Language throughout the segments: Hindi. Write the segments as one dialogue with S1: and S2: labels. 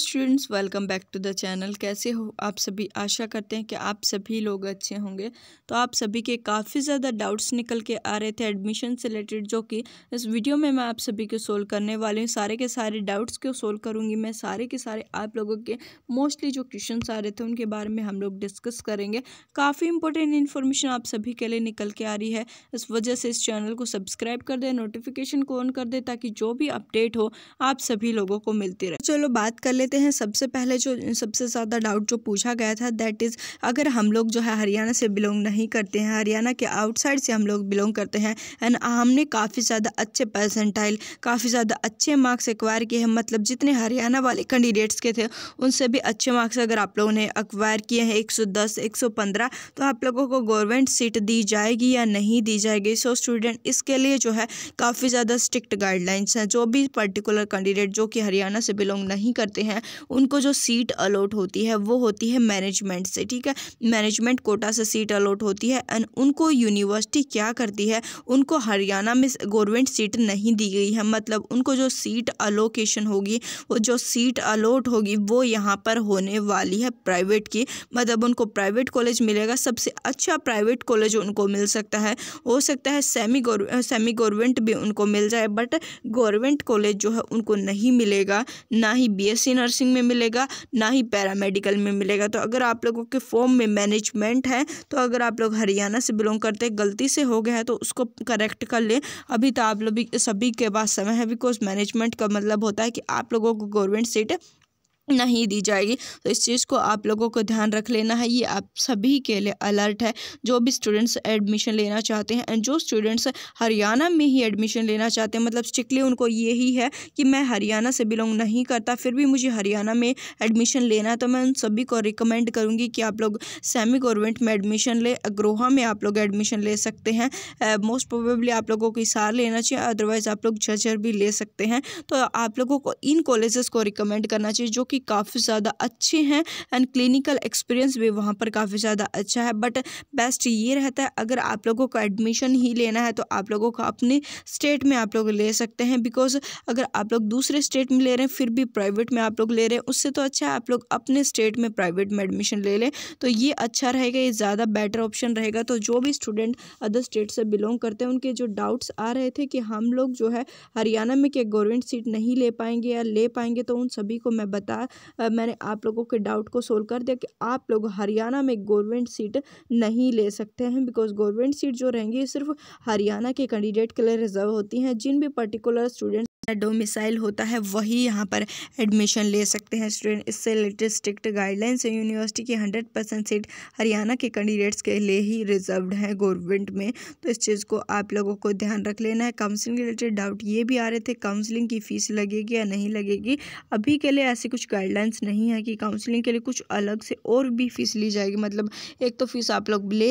S1: students welcome back to the channel कैसे हो आप सभी आशा करते हैं कि आप सभी लोग अच्छे होंगे तो आप सभी के काफ़ी ज़्यादा डाउट्स निकल के आ रहे थे एडमिशन से रिलेटेड जो कि इस वीडियो में मैं आप सभी के सोल्व करने वाली हूँ सारे के सारे डाउट्स को सोल्व करूँगी मैं सारे के सारे आप लोगों के मोस्टली जो क्वेश्चन आ रहे थे उनके बारे में हम लोग डिस्कस करेंगे काफ़ी इंपॉर्टेंट इन्फॉर्मेशन आप सभी के लिए निकल के आ रही है इस वजह से इस चैनल को सब्सक्राइब कर दें नोटिफिकेशन को ऑन कर दें ताकि जो भी अपडेट हो आप सभी लोगों को मिलती रहे चलो बात कर लेते लेते हैं सबसे पहले जो सबसे ज़्यादा डाउट जो पूछा गया था दैट इज़ अगर हम लोग जो है हरियाणा से बिलोंग नहीं करते हैं हरियाणा के आउटसाइड से हम लोग बिलोंग करते हैं एंड हमने काफ़ी ज़्यादा अच्छे परसेंटाइल काफ़ी ज़्यादा अच्छे मार्क्स एक्वायर किए हैं मतलब जितने हरियाणा वाले कैंडिडेट्स के थे उनसे भी अच्छे मार्क्स अगर आप लोगों ने एक्वायर किए हैं एक सौ दस एक सौ पंद्रह तो आप लोगों को गवर्नमेंट सीट दी जाएगी या नहीं दी जाएगी सो स्टूडेंट इसके लिए जो है काफ़ी ज़्यादा स्ट्रिक्ट गाइडलाइंस हैं जो भी पर्टिकुलर कैंडिडेट जो कि हरियाणा से बिलोंग नहीं करते हैं है उनको जो सीट अलॉट होती है वो होती है मैनेजमेंट से ठीक है मैनेजमेंट कोटा से सीट अलॉट होती है एंड उनको यूनिवर्सिटी क्या करती है उनको हरियाणा में गवर्नमेंट सीट नहीं दी गई है मतलब उनको जो सीट अलोकेशन होगी वो जो सीट अलॉट होगी वो यहाँ पर होने वाली है प्राइवेट की मतलब उनको प्राइवेट कॉलेज मिलेगा सबसे अच्छा प्राइवेट कॉलेज उनको मिल सकता है हो सकता है सेमी सेमी गवर्नमेंट भी उनको मिल जाए बट गवर्नमेंट कॉलेज जो है उनको नहीं मिलेगा ना ही बी एस सी नर्सिंग में मिलेगा ना ही पैरामेडिकल में मिलेगा तो अगर आप लोगों के फॉर्म में मैनेजमेंट है तो अगर आप लोग हरियाणा से बिलोंग करते हैं गलती से हो गया है तो उसको करेक्ट कर लें अभी तो आप लोग सभी के पास समय है बिकॉज मैनेजमेंट का मतलब होता है कि आप लोगों को गवर्नमेंट सीट नहीं दी जाएगी तो इस चीज़ को आप लोगों को ध्यान रख लेना है ये आप सभी के लिए अलर्ट है जो भी स्टूडेंट्स एडमिशन लेना चाहते हैं एंड जो स्टूडेंट्स हरियाणा में ही एडमिशन लेना चाहते हैं मतलब स्ट्रिक्टली उनको यही है कि मैं हरियाणा से बिलोंग नहीं करता फिर भी मुझे हरियाणा में एडमिशन लेना है तो मैं उन सभी को रिकमेंड करूँगी कि आप लोग सेमी गवर्नमेंट में एडमिशन ले अग्रोहा में आप लोग एडमिशन ले सकते हैं मोस्ट प्रोबेबली आप लोगों को इसार लेना चाहिए अदरवाइज़ आप लोग झज्जर भी ले सकते हैं तो आप लोगों को इन कॉलेजेस को रिकमेंड करना चाहिए जो कि काफ़ी ज़्यादा अच्छे हैं एंड क्लिनिकल एक्सपीरियंस भी वहाँ पर काफ़ी ज़्यादा अच्छा है बट बेस्ट ये रहता है अगर आप लोगों को एडमिशन ही लेना है तो आप लोगों को अपने स्टेट में आप लोग ले सकते हैं बिकॉज अगर आप लोग दूसरे स्टेट में ले रहे हैं फिर भी प्राइवेट में आप लोग ले रहे हैं उससे तो अच्छा है आप लोग अपने स्टेट में प्राइवेट में एडमिशन ले लें तो ये अच्छा रहेगा ये ज़्यादा बेटर ऑप्शन रहेगा तो जो भी स्टूडेंट अदर स्टेट से बिलोंग करते हैं उनके जो डाउट्स आ रहे थे कि हम लोग जो है हरियाणा में क्या गवर्नमेंट सीट नहीं ले पाएंगे या ले पाएंगे तो उन सभी को मैं बता था मैंने आप लोगों के डाउट को सोल्व कर दिया कि आप लोग हरियाणा में गवर्नमेंट सीट नहीं ले सकते हैं बिकॉज गवर्नमेंट सीट जो रहेंगी सिर्फ हरियाणा के कैंडिडेट के लिए रिजर्व होती हैं जिन भी पर्टिकुलर स्टूडेंट डोमिसाइल होता है वही यहाँ पर एडमिशन ले सकते हैं स्टूडेंट इससे रिलेटेड स्ट्रिक्ट गाइडलाइंस है यूनिवर्सिटी की हंड्रेड परसेंट सीट हरियाणा के कैंडिडेट्स के लिए ही रिजर्व्ड है गवर्नमेंट में तो इस चीज़ को आप लोगों को ध्यान रख लेना है काउंसलिंग रिलेटेड डाउट ये भी आ रहे थे काउंसलिंग की फ़ीस लगेगी या नहीं लगेगी अभी के लिए ऐसी कुछ गाइडलाइंस नहीं है कि काउंसलिंग के लिए कुछ अलग से और भी फ़ीस ली जाएगी मतलब एक तो फ़ीस आप लोग ले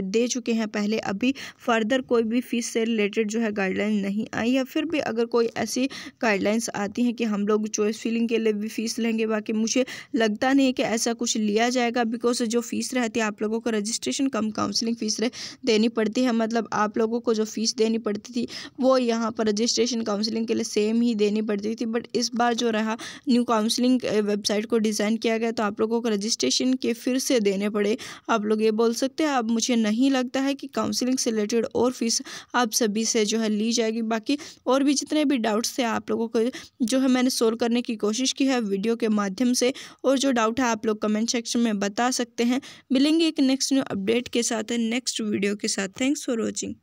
S1: दे चुके हैं पहले अभी फर्दर कोई भी फ़ीस से रिलेटेड जो है गाइडलाइन नहीं आई या फिर भी अगर कोई ऐसी गाइडलाइंस आती हैं कि हम लोग चॉइस फिलिंग के लिए भी फ़ीस लेंगे बाकी मुझे लगता नहीं है कि ऐसा कुछ लिया जाएगा बिकॉज जो फ़ीस रहती है आप लोगों को रजिस्ट्रेशन कम काउंसलिंग फ़ीस देनी पड़ती है मतलब आप लोगों को जो फ़ीस देनी पड़ती थी वो यहाँ पर रजिस्ट्रेशन काउंसलिंग के लिए सेम ही देनी पड़ती थी बट इस बार जो रहा न्यू काउंसलिंग वेबसाइट को डिज़ाइन किया गया तो आप लोगों को रजिस्ट्रेशन के फिर से देने पड़े आप लोग ये बोल सकते हैं अब मुझे नहीं लगता है कि काउंसलिंग से रिलेटेड और फीस आप सभी से जो है ली जाएगी बाकी और भी जितने भी डाउट डाउट्स थे आप लोगों को जो है मैंने सोल्व करने की कोशिश की है वीडियो के माध्यम से और जो डाउट है आप लोग कमेंट सेक्शन में बता सकते हैं मिलेंगे एक नेक्स्ट न्यू अपडेट के साथ नेक्स्ट वीडियो के साथ थैंक्स फॉर वॉचिंग